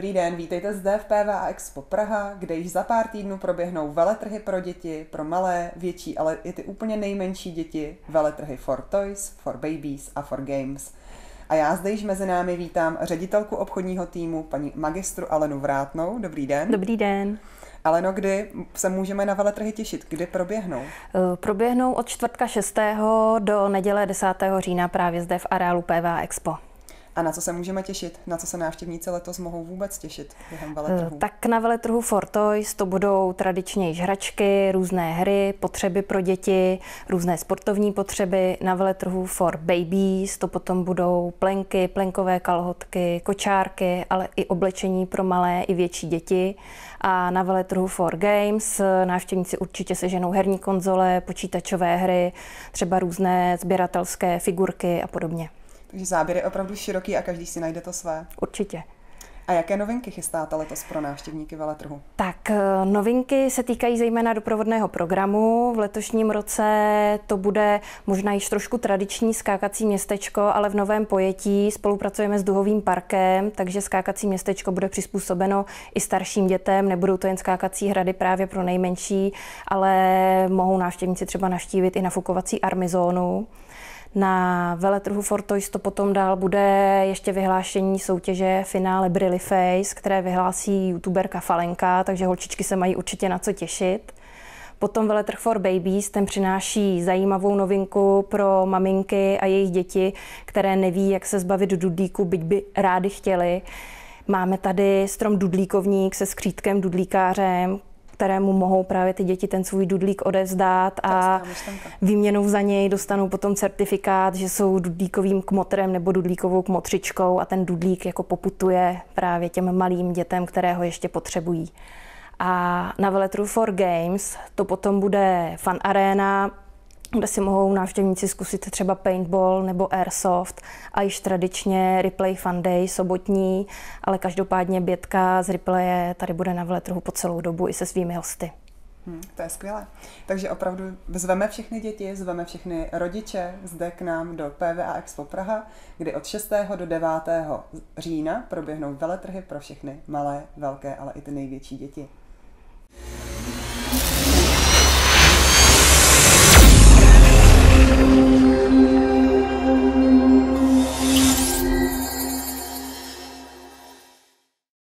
Dobrý den, vítejte zde v PVA Expo Praha, kde již za pár týdnů proběhnou veletrhy pro děti, pro malé, větší, ale i ty úplně nejmenší děti, veletrhy for toys, for babies a for games. A já zde již mezi námi vítám ředitelku obchodního týmu, paní magistru Alenu Vrátnou. Dobrý den. Dobrý den. Ale no, kdy se můžeme na veletrhy těšit? Kdy proběhnou? Eh, proběhnou od čtvrtka 6. do neděle 10. října právě zde v areálu PVA Expo. A na co se můžeme těšit? Na co se návštěvníci letos mohou vůbec těšit během veletrhu? Eh, tak na veletrhu Fortoys to budou tradičně již hračky, různé hry, potřeby pro děti, různé sportovní potřeby. Na veletrhu for babies to potom budou plenky, plenkové kalhotky, kočárky, ale i oblečení pro malé i větší děti. A na veletrhu for games návštěvníci určitě seženou herní konzole, počítačové hry, třeba různé sběratelské figurky a podobně. Takže záběr je opravdu široký a každý si najde to své. Určitě. A jaké novinky chystáte letos pro návštěvníky veletrhu? Tak eh, novinky se týkají zejména doprovodného programu. V letošním roce to bude možná již trošku tradiční skákací městečko, ale v novém pojetí. Spolupracujeme s Duhovým parkem, takže skákací městečko bude přizpůsobeno i starším dětem. Nebudou to jen skákací hrady právě pro nejmenší, ale mohou návštěvníci třeba naštívit i nafukovací armizónu. Na veletrhu Fortois to potom dál bude ještě vyhlášení soutěže finále Brilly Face, které vyhlásí youtuberka Falenka, takže holčičky se mají určitě na co těšit. Potom veletrh for Babies, ten přináší zajímavou novinku pro maminky a jejich děti, které neví, jak se zbavit dudlíku, byť by rádi chtěli. Máme tady strom dudlíkovník se skřítkem dudlíkářem, kterému mohou právě ty děti ten svůj dudlík odevzdát a výměnou za něj dostanou potom certifikát, že jsou dudlíkovým kmotrem nebo dudlíkovou kmotřičkou a ten dudlík jako poputuje právě těm malým dětem, které ho ještě potřebují. A na Veletru for Games to potom bude fan arena, kde si mohou návštěvníci zkusit třeba paintball nebo airsoft a již tradičně replay fun day sobotní, ale každopádně bětka z replaye tady bude na veletrhu po celou dobu i se svými hosty. Hmm, to je skvělé. Takže opravdu zveme všechny děti, zveme všechny rodiče zde k nám do PVA Expo Praha, kdy od 6. do 9. října proběhnou veletrhy pro všechny malé, velké, ale i ty největší děti.